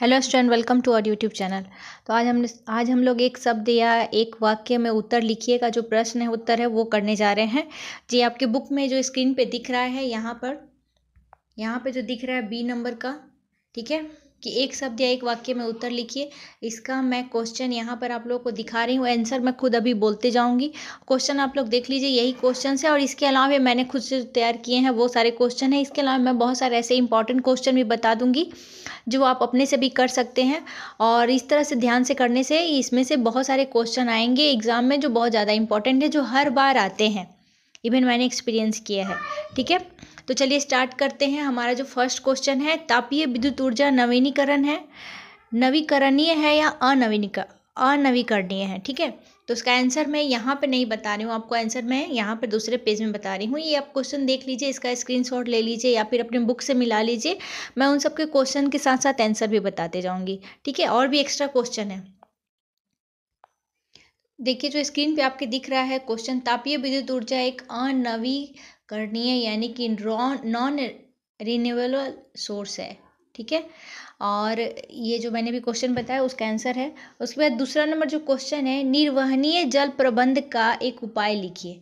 hello student welcome to our YouTube channel तो आज हम आज हम लोग एक शब्द या एक वाक्य में उत्तर लिखिए का जो प्रश्न है उत्तर है वो करने जा रहे हैं जी आपके बुक में जो स्क्रीन पे दिख रहा है यहाँ पर यहाँ पे जो दिख रहा है बी नंबर का ठीक है कि एक शब्द या एक वाक्य में उत्तर लिखिए इसका मैं क्वेश्चन यहाँ पर आप लोग को दिखा रही हूँ आंसर मैं खुद अभी बोलते जाऊँगी क्वेश्चन आप लोग देख लीजिए यही क्वेश्चन है और इसके अलावा मैंने खुद से तैयार किए हैं वो सारे क्वेश्चन हैं इसके अलावा मैं बहुत सारे ऐसे इंपॉर्टेंट क्वेश्चन भी बता दूँगी जो आप अपने से भी कर सकते हैं और इस तरह से ध्यान से करने से इसमें से बहुत सारे क्वेश्चन आएंगे एग्ज़ाम में जो बहुत ज़्यादा इंपॉर्टेंट है जो हर बार आते हैं इवन मैंने एक्सपीरियंस किया है ठीक है तो चलिए स्टार्ट करते हैं हमारा जो फर्स्ट क्वेश्चन है तापीय विद्युत ऊर्जा नवीनीकरण है नवीकरणीय है या अनवीनीकर अनवीकरणीय है ठीक है तो उसका आंसर मैं यहाँ पे नहीं बता रही हूँ आपको आंसर मैं यहाँ पे दूसरे पेज में बता रही हूँ ये आप क्वेश्चन देख लीजिए इसका स्क्रीनशॉट ले लीजिए या फिर अपने बुक से मिला लीजिए मैं उन सबके क्वेश्चन के साथ साथ आंसर भी बताते जाऊँगी ठीक है और भी एक्स्ट्रा क्वेश्चन है देखिए जो स्क्रीन पे आपके दिख रहा है क्वेश्चन तापीय विद्युत ऊर्जा एक अनवी करनी है यानी कि नॉन रिन्यूएबल सोर्स है ठीक है और ये जो मैंने भी क्वेश्चन बताया उसका आंसर है उसके बाद दूसरा नंबर जो क्वेश्चन है निर्वहनीय जल प्रबंध का एक उपाय लिखिए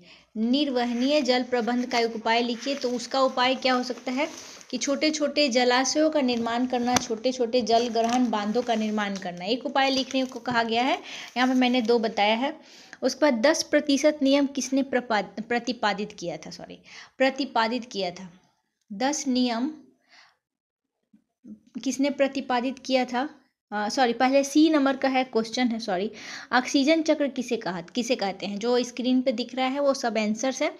निर्वहनीय जल प्रबंध का एक उपाय लिखिए तो उसका उपाय क्या हो सकता है कि छोटे छोटे जलाशयों का निर्माण करना छोटे छोटे जल ग्रहण बांधों का निर्माण करना एक उपाय लिखने को कहा गया है यहाँ पर मैंने दो बताया है उसके बाद दस प्रतिशत नियम किसने प्रतिपादित किया था सॉरी प्रतिपादित किया था दस नियम किसने प्रतिपादित किया था सॉरी uh, पहले सी नंबर का है क्वेश्चन है सॉरी ऑक्सीजन चक्र किसे कहा किसे कहते हैं जो स्क्रीन पे दिख रहा है वो सब आंसर्स है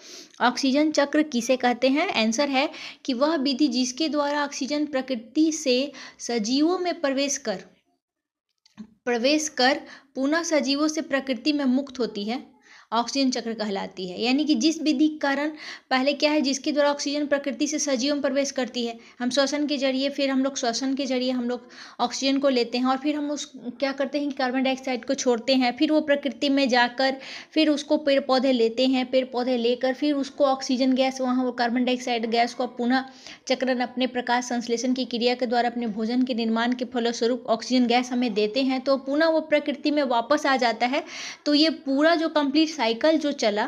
ऑक्सीजन चक्र किसे कहते हैं आंसर है कि वह विधि जिसके द्वारा ऑक्सीजन प्रकृति से सजीवों में प्रवेश कर प्रवेश कर पुनः सजीवों से प्रकृति में मुक्त होती है ऑक्सीजन चक्र कहलाती है यानी कि जिस विधि कारण पहले क्या है जिसके द्वारा ऑक्सीजन प्रकृति से सजीव में प्रवेश करती है हम श्वसन के जरिए फिर हम लोग श्वसन के जरिए हम लोग ऑक्सीजन को लेते हैं और फिर हम उस क्या करते हैं कि कार्बन डाइऑक्साइड को छोड़ते हैं फिर वो प्रकृति में जाकर फिर उसको पेड़ पौधे लेते हैं पेड़ पौधे लेकर फिर उसको ऑक्सीजन गैस वहाँ वो कार्बन डाइऑक्साइड गैस को पुनः चक्रण अपने प्रकाश संश्लेषण की क्रिया के द्वारा अपने भोजन के निर्माण के फलस्वरूप ऑक्सीजन गैस हमें देते हैं तो पुनः वो प्रकृति में वापस आ जाता है तो ये पूरा जो कंप्लीट साइकिल जो चला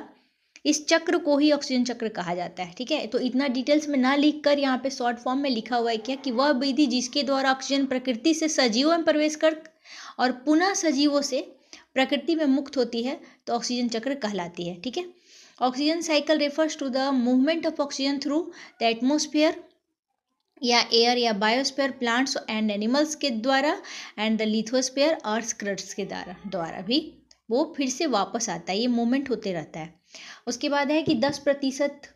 इस चक्र को ही ऑक्सीजन चक्र कहा जाता है ठीक है तो इतना डिटेल्स में ना लिख कर यहाँ पे शॉर्ट फॉर्म में लिखा हुआ है क्या कि वह विधि जिसके द्वारा ऑक्सीजन प्रकृति से सजीवों में प्रवेश कर और पुनः सजीवों से प्रकृति में मुक्त होती है तो ऑक्सीजन चक्र कहलाती है ठीक है oxygen cycle refers to the movement of oxygen through the atmosphere या एयर या बायोस्फेयर प्लांट्स एंड एनिमल्स के द्वारा and the lithosphere earth crust के द्वारा द्वारा भी वो फिर से वापस आता है ये मोमेंट होते रहता है उसके बाद है कि दस प्रतिशत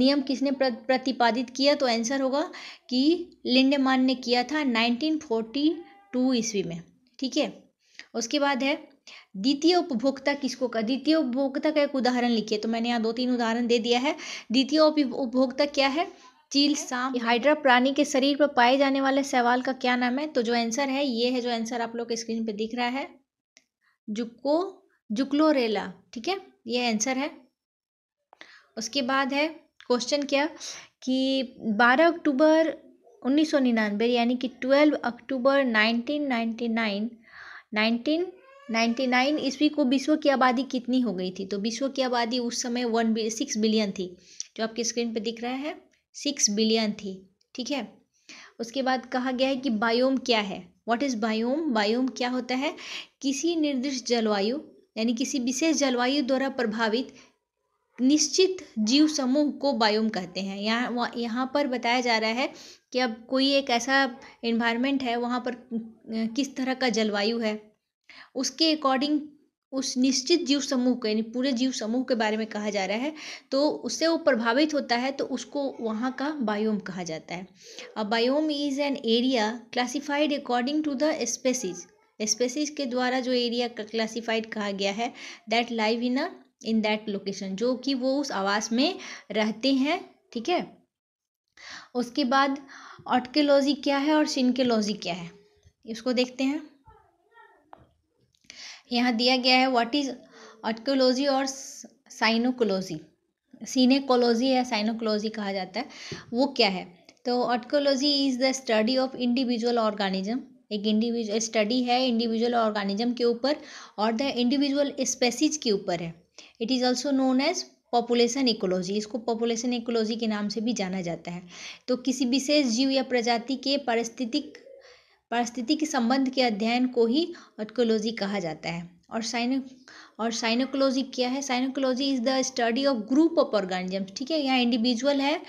नियम किसने प्रतिपादित किया तो आंसर होगा कि लिंडेमान ने किया था 1942 ईस्वी में ठीक है उसके बाद है द्वितीय उपभोक्ता किसको का द्वितीय उपभोक्ता का एक उदाहरण लिखिए तो मैंने यहाँ दो तीन उदाहरण दे दिया है द्वितीय उपभोक्ता क्या है चील सांप हाइड्रा प्राणी के शरीर पर पाए जाने वाले सवाल का क्या नाम है तो जो आंसर है ये है जो आंसर आप लोग स्क्रीन पर दिख रहा है जुको जुक्लोरेला ठीक है ये आंसर है उसके बाद है क्वेश्चन क्या कि 12 अक्टूबर 1999 यानी कि 12 अक्टूबर 1999 1999 ईस्वी को विश्व की आबादी कितनी हो गई थी तो विश्व की आबादी उस समय वन सिक्स बिलियन थी जो आपके स्क्रीन पर दिख रहा है सिक्स बिलियन थी ठीक है उसके बाद कहा गया है कि बायोम क्या है व्हाट इज़ बायोम बायोम क्या होता है किसी निर्दिष्ट जलवायु यानी किसी विशेष जलवायु द्वारा प्रभावित निश्चित जीव समूह को बायोम कहते हैं यहाँ यहाँ पर बताया जा रहा है कि अब कोई एक ऐसा इन्वायरमेंट है वहाँ पर किस तरह का जलवायु है उसके अकॉर्डिंग उस निश्चित जीव समूह को यानी पूरे जीव समूह के बारे में कहा जा रहा है तो उससे वो प्रभावित होता है तो उसको वहाँ का बायोम कहा जाता है अब biome is an area classified according to the species species के द्वारा जो एरिया क्लासिफाइड कहा गया है that live in a in that location जो कि वो उस आवास में रहते हैं ठीक है उसके बाद ऑटकेलॉजी क्या है और सिनकेलॉजी क्या है इसको देखते हैं यहाँ दिया गया है व्हाट इज ऑटकोलॉजी और साइनोकोलॉजी सीनेकोलॉजी या साइनोकोलॉजी कहा जाता है वो क्या है तो autecology is the study of individual organism एक इंडिविजुअल स्टडी है इंडिविजुअल ऑर्गेनिज्म के ऊपर और द इंडिविजुअल स्पेसीज के ऊपर है it is also known as population ecology इसको पॉपुलेशन इकोलॉजी के नाम से भी जाना जाता है तो किसी विशेष जीव या प्रजाति के पारिस्थितिक पारिस्थितिक संबंध के अध्ययन को ही इकोलॉजी कहा जाता है और साइनो और साइनोकोलॉजी क्या है synecology is the study of group of organisms ठीक है यहाँ इंडिविजुअल है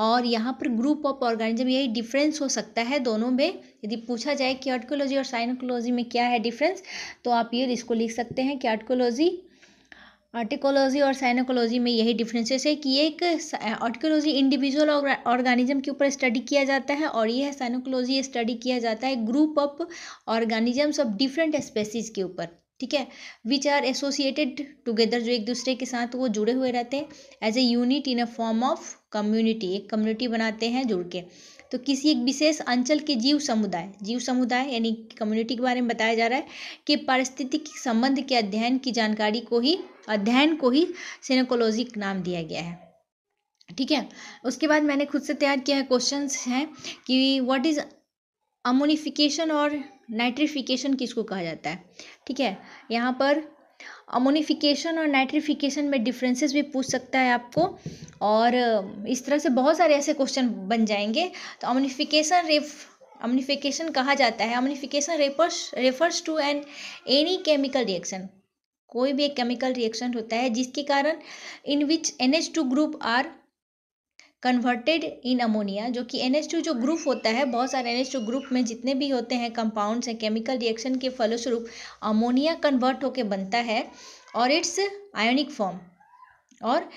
और यहाँ पर ग्रुप ऑफ ऑर्गेनिज्म यही डिफरेंस हो सकता है दोनों में यदि पूछा जाए कि आर्टिकोलॉजी और साइनोकोलॉजी में क्या है डिफरेंस तो आप ये इसको लिख सकते हैं कि आर्टिकोलॉजी आर्टिकोलॉजी और साइनोकोलॉजी में यही डिफरेंसेस है कि एक आर्टिकोलॉजी इंडिविजुअल ऑर्गेनिज्म के ऊपर स्टडी किया जाता है और ये है साइनोकोलॉजी स्टडी किया जाता है group of organisms of different species के ऊपर ठीक है विच आर एसोसिएटेड टुगेदर जो एक दूसरे के साथ वो जुड़े हुए रहते हैं as a unit in a form of community एक कम्युनिटी बनाते हैं जुड़ के तो किसी एक विशेष अंचल के जीव समुदाय जीव समुदाय यानी कम्युनिटी के बारे में बताया जा रहा है कि पारिस्थितिक संबंध के अध्ययन की जानकारी को ही अध्ययन को ही सेनेकोलॉजिक नाम दिया गया है ठीक है उसके बाद मैंने खुद से तैयार किया है क्वेश्चंस हैं कि व्हाट इज़ अमोनिफिकेशन और नाइट्रिफिकेशन किसको कहा जाता है ठीक है यहाँ पर अमोनिफिकेशन और नाइट्रिफिकेशन में डिफरेंसेस भी पूछ सकता है आपको और इस तरह से बहुत सारे ऐसे क्वेश्चन बन जाएंगे तो अमोनिफिकेशन रेफ अमोनिफिकेशन कहा जाता है ammonification refers refers to an any chemical reaction कोई भी एक केमिकल रिएक्शन होता है जिसके कारण in which N H two group are converted in ammonia जो कि एन टू जो ग्रुप होता है बहुत सारे एन ग्रुप में जितने भी होते हैं कंपाउंड्स हैं केमिकल रिएक्शन के फलस्वरूप अमोनिया कन्वर्ट होकर बनता है और इट्स आयोनिक फॉर्म और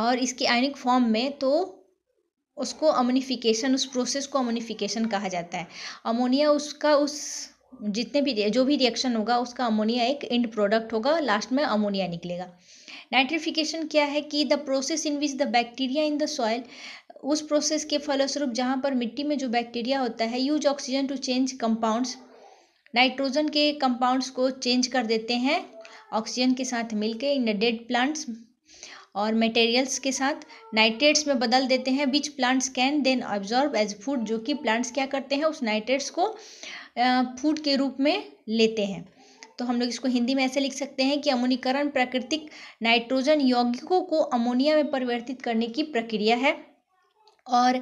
और इसके आयोनिक फॉर्म में तो उसको अमोनिफिकेशन उस प्रोसेस को अमोनिफिकेशन कहा जाता है अमोनिया उसका उस जितने भी जो भी रिएक्शन होगा उसका अमोनिया एक एंड प्रोडक्ट होगा लास्ट में अमोनिया निकलेगा नाइट्रिफिकेशन क्या है कि the process in which the bacteria in the soil उस प्रोसेस के फलस्वरूप जहाँ पर मिट्टी में जो बैक्टीरिया होता है use oxygen to change compounds nitrogen के कंपाउंड्स को चेंज कर देते हैं ऑक्सीजन के साथ मिलकर इन डेड प्लांट्स और मटेरियल्स के साथ नाइट्रेट्स में बदल देते हैं which plants can then absorb as food जो कि प्लांट्स क्या करते हैं उस नाइट्रेट्स को फूड के रूप में लेते हैं तो हम लोग इसको हिंदी में ऐसे लिख सकते हैं कि अमोनीकरण प्राकृतिक नाइट्रोजन यौगिकों को अमोनिया में परिवर्तित करने की प्रक्रिया है और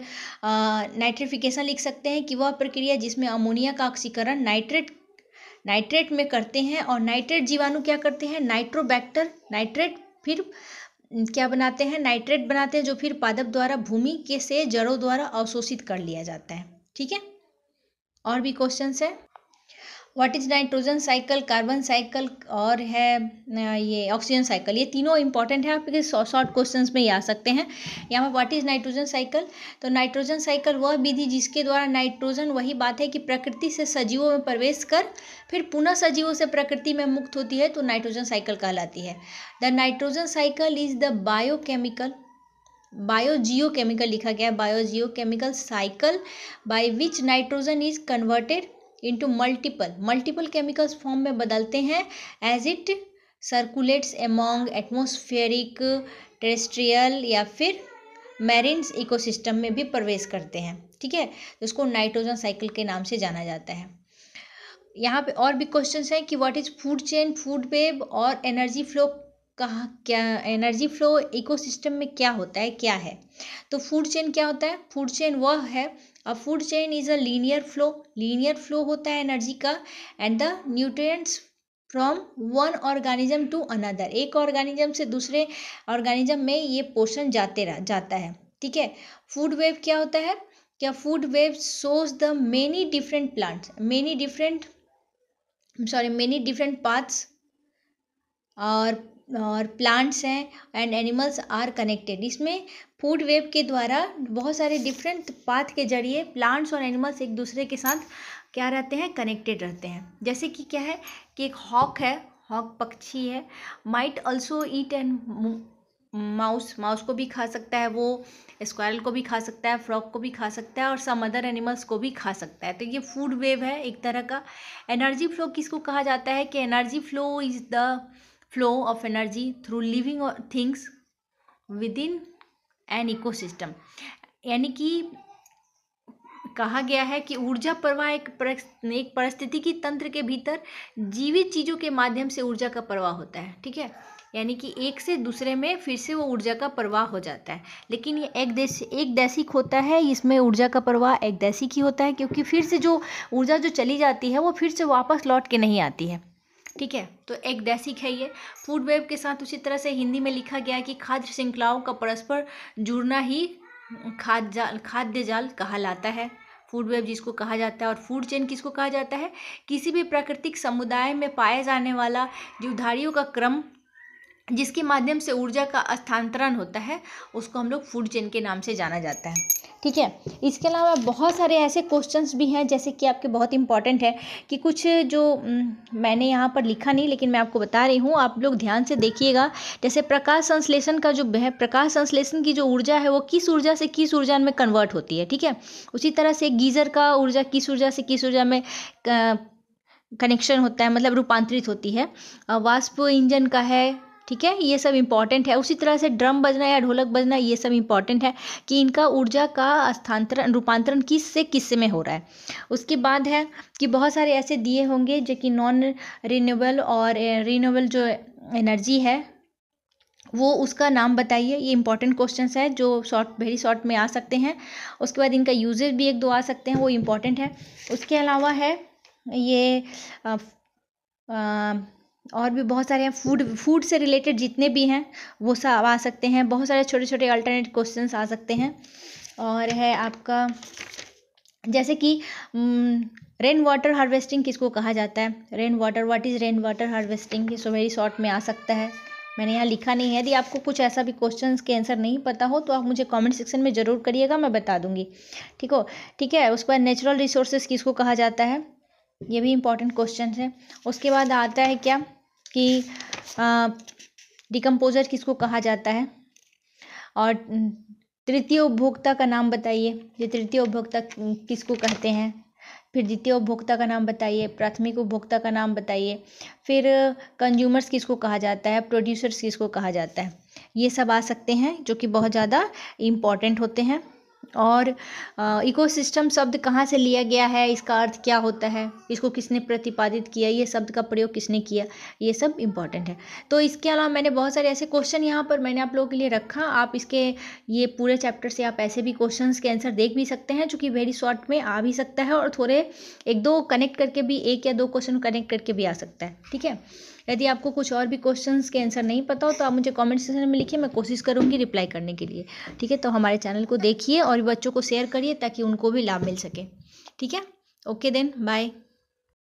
नाइट्रिफिकेशन लिख सकते हैं कि वह प्रक्रिया जिसमें अमोनिया का ऑक्सीकरण नाइट्रेट नाइट्रेट में करते हैं और नाइट्रेट जीवाणु क्या करते हैं नाइट्रोबैक्टर नाइट्रेट फिर क्या बनाते हैं नाइट्रेट बनाते हैं जो फिर पादप द्वारा भूमि के से जड़ों द्वारा अवशोषित कर लिया जाता है ठीक है और भी क्वेश्चन है what is nitrogen cycle carbon cycle और है ये ऑक्सीजन साइकिल ये तीनों इंपॉर्टेंट है आपके शॉर्ट क्वेश्चन में ही आ सकते हैं यहाँ पर व्हाट इज नाइट्रोजन साइकिल तो नाइट्रोजन साइकिल वह विधि जिसके द्वारा नाइट्रोजन वही बात है कि प्रकृति से सजीवों में प्रवेश कर फिर पुनः सजीवों से प्रकृति में मुक्त होती है तो नाइट्रोजन साइकिल कहलाती है the nitrogen cycle is the biochemical biogeochemical लिखा गया है biogeochemical cycle by which nitrogen is converted into multiple multiple chemicals form में बदलते हैं as it circulates among atmospheric terrestrial या फिर मैरिन्स इकोसिस्टम में भी प्रवेश करते हैं ठीक है तो इसको नाइट्रोजन साइकिल के नाम से जाना जाता है यहाँ पे और भी क्वेश्चंस हैं कि what is food chain food web और एनर्जी फ्लो कहा क्या एनर्जी फ्लो इकोसिस्टम में क्या होता है क्या है तो फूड चेन क्या होता है फूड चेन वह है a food chain is a linear flow linear flow होता है एनर्जी का and the nutrients from one organism to another एक ऑर्गेनिज्म से दूसरे ऑर्गेनिज्म में ये पोषण जाते रह जाता है ठीक है फूड वेव क्या होता है क्या food web shows the many different plants many different sorry many different paths और और प्लांट्स हैं एंड एनिमल्स आर कनेक्टेड इसमें फूड वेब के द्वारा बहुत सारे डिफरेंट पाथ के जरिए प्लांट्स और एनिमल्स एक दूसरे के साथ क्या रहते हैं कनेक्टेड रहते हैं जैसे कि क्या है कि एक हॉक है हॉक पक्षी है might also eat and mouse mouse को भी खा सकता है वो स्क्वायरल को भी खा सकता है फ्रॉक को भी खा सकता है और सम अदर एनिमल्स को भी खा सकता है तो ये फूड वेव है एक तरह का एनर्जी फ्लो किसको कहा जाता है कि energy flow is the flow of energy through living things within an ecosystem यानी कि कहा गया है कि ऊर्जा प्रवाह एक एक परिस्थितिकी तंत्र के भीतर जीवित चीज़ों के माध्यम से ऊर्जा का प्रवाह होता है ठीक है यानी कि एक से दूसरे में फिर से वो ऊर्जा का प्रवाह हो जाता है लेकिन ये एक देश एक दैसिक होता है इसमें ऊर्जा का प्रवाह एक दैसिक ही होता है क्योंकि फिर से जो ऊर्जा जो चली जाती है वो फिर से वापस लौट के नहीं आती है ठीक है तो एक दैसिक है ये फूड वेब के साथ उसी तरह से हिंदी में लिखा गया है कि खाद्य श्रृंखलाओं का परस्पर जुड़ना ही खाद्य जाल खाद्य जाल कहलाता है फूड वेब जिसको कहा जाता है और फूड चेन किसको कहा जाता है किसी भी प्राकृतिक समुदाय में पाए जाने वाला जीवधारियों का क्रम जिसके माध्यम से ऊर्जा का स्थानांतरण होता है उसको हम लोग फूड चेन के नाम से जाना जाता है ठीक है इसके अलावा बहुत सारे ऐसे क्वेश्चंस भी हैं जैसे कि आपके बहुत इंपॉर्टेंट है कि कुछ जो मैंने यहाँ पर लिखा नहीं लेकिन मैं आपको बता रही हूँ आप लोग ध्यान से देखिएगा जैसे प्रकाश संश्लेषण का जो है प्रकाश संश्लेषण की जो ऊर्जा है वो किस ऊर्जा से किस ऊर्जा में कन्वर्ट होती है ठीक है उसी तरह से गीज़र का ऊर्जा किस ऊर्जा से किस ऊर्जा में कनेक्शन होता है मतलब रूपांतरित होती है वाष्प इंजन का है ठीक है ये सब इम्पॉर्टेंट है उसी तरह से ड्रम बजना या ढोलक बजना ये सब इम्पॉर्टेंट है कि इनका ऊर्जा का स्थानांतरण रूपांतरण किस से किस में हो रहा है उसके बाद है कि बहुत सारे ऐसे दिए होंगे जो कि नॉन रिन्यूएबल और रिन्यूएबल जो एनर्जी है वो उसका नाम बताइए ये इंपॉर्टेंट क्वेश्चन है जो शॉर्ट वेरी शॉर्ट में आ सकते हैं उसके बाद इनका यूजेज भी एक दो आ सकते हैं वो इम्पॉर्टेंट है उसके अलावा है ये आ, आ, और भी बहुत सारे हैं फूड फूड से रिलेटेड जितने भी हैं वो सब आ सकते हैं बहुत सारे छोटे छोटे अल्टरनेट क्वेश्चंस आ सकते हैं और है आपका जैसे कि रेन वाटर हार्वेस्टिंग किसको कहा जाता है rain water what is rain water harvesting ये सो वेरी शॉर्ट में आ सकता है मैंने यहाँ लिखा नहीं है यदि आपको कुछ ऐसा भी क्वेश्चन के आंसर नहीं पता हो तो आप मुझे कमेंट सेक्शन में ज़रूर करिएगा मैं बता दूंगी ठीक हो ठीक है उसके बाद नेचुरल रिसोर्सेज किसको कहा जाता है ये भी इम्पॉर्टेंट क्वेश्चन है उसके बाद आता है क्या कि डिकम्पोजर किसको कहा जाता है और तृतीय उपभोक्ता का नाम बताइए ये तृतीय उपभोक्ता किसको कहते हैं फिर द्वितीय उपभोक्ता का नाम बताइए प्राथमिक उपभोक्ता का नाम बताइए फिर कंज्यूमर्स किसको कहा जाता है प्रोड्यूसर्स किसको कहा जाता है ये सब आ सकते हैं जो कि बहुत ज़्यादा इम्पॉर्टेंट होते हैं और इकोसिस्टम शब्द कहाँ से लिया गया है इसका अर्थ क्या होता है इसको किसने प्रतिपादित किया ये शब्द का प्रयोग किसने किया ये सब इम्पॉर्टेंट है तो इसके अलावा मैंने बहुत सारे ऐसे क्वेश्चन यहाँ पर मैंने आप लोगों के लिए रखा आप इसके ये पूरे चैप्टर से आप ऐसे भी क्वेश्चन के आंसर देख भी सकते हैं चूँकि वेरी शॉर्ट में आ भी सकता है और थोड़े एक दो कनेक्ट करके भी एक या दो क्वेश्चन कनेक्ट करके भी आ सकता है ठीक है यदि आपको कुछ और भी क्वेश्चन के आंसर नहीं पता हो तो आप मुझे कॉमेंट सेक्शन में लिखिए मैं कोशिश करूँगी रिप्लाई करने के लिए ठीक है तो हमारे चैनल को देखिए और बच्चों को शेयर करिए ताकि उनको भी लाभ मिल सके ठीक है ओके देन बाय